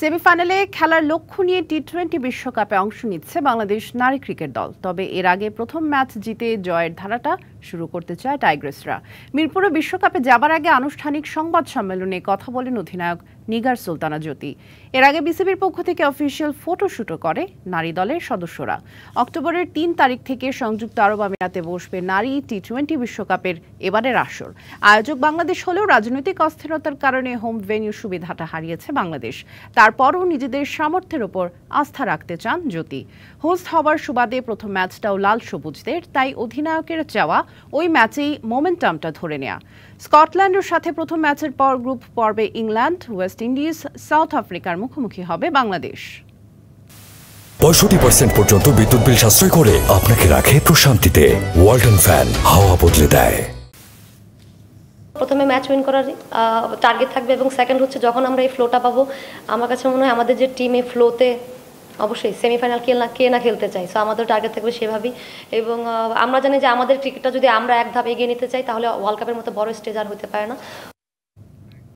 সেমিফাইনালে খেলার লক্ষ্য নিয়ে টি টোয়েন্টি বিশ্বকাপে অংশ নিচ্ছে বাংলাদেশ নারী ক্রিকেট দল তবে এর আগে প্রথম ম্যাচ জিতে জয়ের ধারাটা শুরু করতে চায় টাইগ্রেসরা মিরপুরে বিশ্বকাপে যাবার আগে আনুষ্ঠানিক সংবাদ সম্মেলনে কথা বলেন অধিনায়ক নিগার সুলতানা জ্যোতি এর আগে বিসিবির পক্ষ থেকে অফিসিয়াল ফটোশুটও করে নারী দলের সদস্যরা অক্টোবরের তিন তারিখ থেকে সংযুক্ত আরব আমিরাতে বসবে নারী টি টোয়েন্টি বিশ্বকাপের এবারের আসর আয়োজক বাংলাদেশ হলেও রাজনৈতিক অস্থিরতার কারণে হোম ভেনিউ সুবিধাটা হারিয়েছে বাংলাদেশ তারপরও নিজেদের সামর্থ্যের ওপর আস্থা রাখতে চান জ্যোতি হোস্ট হবার সুবাদে প্রথম ম্যাচটাও লাল সবুজদের তাই অধিনায়কের চাওয়া ওই ম্যাচেই মোমেন্টামটা ধরে নেয়া স্কটল্যান্ডের সাথে প্রথম ম্যাচের পর গ্রুপ পর্বে ইংল্যান্ড ওয়েস্ট ইন্ডিজ সাউথ আফ্রিকার মুখোমুখি হবে বাংলাদেশ পঁয়ষট্টি পার্সেন্ট পর্যন্ত বিদ্যুৎ বিল সাশ্রয় করে আপনাকে রাখে প্রশান্তিতে ওয়ালটন ফ্যান হাওয়া বদলে দেয় প্রথমে ম্যাচ উইন করার টার্গেট থাকবে এবং সেকেন্ড হচ্ছে যখন আমরা এই ফ্লোটা পাবো আমার কাছে মনে হয় আমাদের যে টিম এই ফ্লোতে অবশ্যই সেমিফাইনাল কে না কে না খেলতে চাই সো আমাদের টার্গেট থাকবে সেভাবেই এবং আমরা জানি যে আমাদের ক্রিকেটটা যদি আমরা এক ধাপ এগিয়ে নিতে চাই তাহলে ওয়ার্ল্ড কাপের মতো বড় স্টেজ আর হতে পারে না